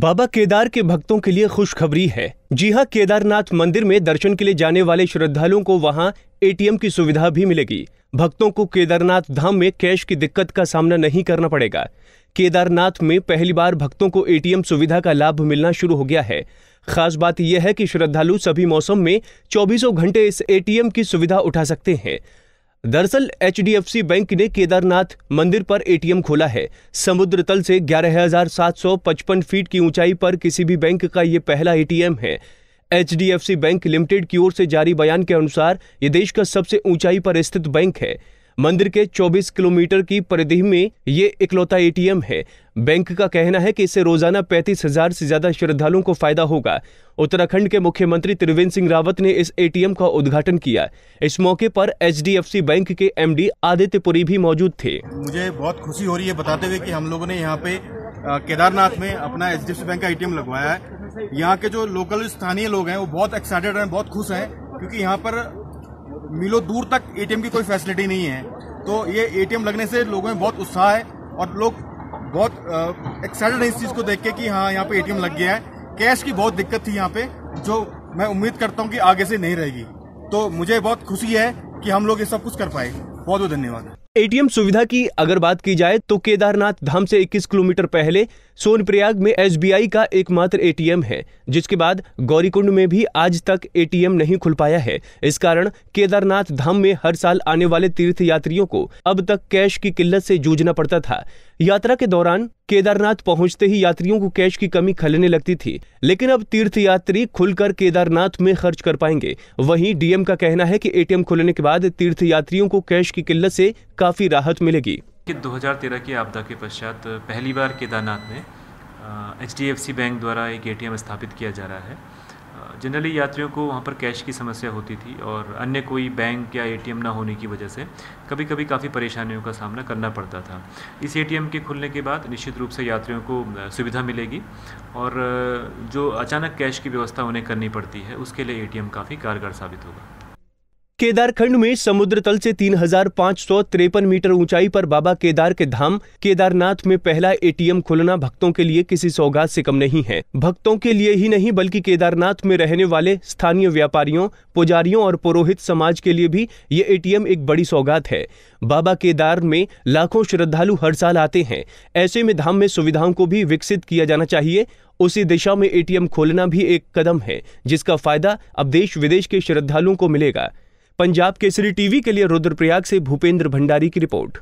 बाबा केदार के भक्तों के लिए खुशखबरी है जी हाँ केदारनाथ मंदिर में दर्शन के लिए जाने वाले श्रद्धालुओं को वहाँ एटीएम की सुविधा भी मिलेगी भक्तों को केदारनाथ धाम में कैश की दिक्कत का सामना नहीं करना पड़ेगा केदारनाथ में पहली बार भक्तों को एटीएम सुविधा का लाभ मिलना शुरू हो गया है खास बात यह है कि श्रद्धालु सभी मौसम में चौबीसों घंटे इस एटीएम की सुविधा उठा सकते हैं दरअसल एच बैंक ने केदारनाथ मंदिर पर एटीएम खोला है समुद्र तल से 11,755 फीट की ऊंचाई पर किसी भी बैंक का ये पहला एटीएम है एच बैंक लिमिटेड की ओर से जारी बयान के अनुसार ये देश का सबसे ऊंचाई पर स्थित बैंक है मंदिर के 24 किलोमीटर की परिधि में ये इकलौता एटीएम है बैंक का कहना है कि इससे रोजाना पैंतीस हजार से ज्यादा श्रद्धालुओं को फायदा होगा उत्तराखंड के मुख्यमंत्री त्रिवेंद्र सिंह रावत ने इस एटीएम का उद्घाटन किया इस मौके पर एचडीएफसी बैंक के एमडी आदित्य पुरी भी मौजूद थे मुझे बहुत खुशी हो रही है बताते हुए की हम लोगों ने यहाँ पे केदारनाथ में अपना एच बैंक का एटीएम लगवाया है यहाँ के जो लोकल स्थानीय लोग हैं वो बहुत एक्साइटेड हैं बहुत खुश हैं क्योंकि यहाँ पर मिलो दूर तक एटीएम की कोई फैसिलिटी नहीं है तो ये एटीएम लगने से लोगों में बहुत उत्साह है और लोग बहुत एक्साइटेड हैं इस चीज़ को देख के कि हाँ यहाँ पे एटीएम लग गया है कैश की बहुत दिक्कत थी यहाँ पे जो मैं उम्मीद करता हूँ कि आगे से नहीं रहेगी तो मुझे बहुत खुशी है कि हम लोग ये सब कुछ कर पाए बहुत बहुत धन्यवाद एटीएम सुविधा की अगर बात की जाए तो केदारनाथ धाम से 21 किलोमीटर पहले सोनप्रयाग में एसबीआई का एकमात्र एटीएम है जिसके बाद गौरीकुंड में भी आज तक एटीएम नहीं खुल पाया है इस कारण केदारनाथ धाम में हर साल आने वाले तीर्थ यात्रियों को अब तक कैश की किल्लत से जूझना पड़ता था यात्रा के दौरान केदारनाथ पहुंचते ही यात्रियों को कैश की कमी खलने लगती थी लेकिन अब तीर्थ यात्री खुलकर केदारनाथ में खर्च कर पाएंगे वहीं डीएम का कहना है कि एटीएम खुलने के बाद तीर्थ यात्रियों को कैश की किल्लत से काफी राहत मिलेगी कि 2013 की आपदा के पश्चात पहली बार केदारनाथ में एच बैंक द्वारा एक ए स्थापित किया जा रहा है जनरली यात्रियों को वहाँ पर कैश की समस्या होती थी और अन्य कोई बैंक या एटीएम ना होने की वजह से कभी कभी काफ़ी परेशानियों का सामना करना पड़ता था इस एटीएम के खुलने के बाद निश्चित रूप से यात्रियों को सुविधा मिलेगी और जो अचानक कैश की व्यवस्था उन्हें करनी पड़ती है उसके लिए ए काफ़ी कारगर साबित होगा केदारखंड में समुद्र तल से तीन हजार पाँच सौ मीटर ऊंचाई पर बाबा केदार के धाम केदारनाथ में पहला एटीएम खुलना भक्तों के लिए किसी सौगात से कम नहीं है भक्तों के लिए ही नहीं बल्कि केदारनाथ में रहने वाले स्थानीय व्यापारियों पुजारियों और पुरोहित समाज के लिए भी ये एटीएम एक बड़ी सौगात है बाबा केदार में लाखों श्रद्धालु हर साल आते हैं ऐसे में धाम में सुविधाओं को भी विकसित किया जाना चाहिए उसी दिशा में एटीएम खोलना भी एक कदम है जिसका फायदा अब देश विदेश के श्रद्धालुओं को मिलेगा पंजाब केसरी टीवी के लिए रुद्रप्रयाग से भूपेंद्र भंडारी की रिपोर्ट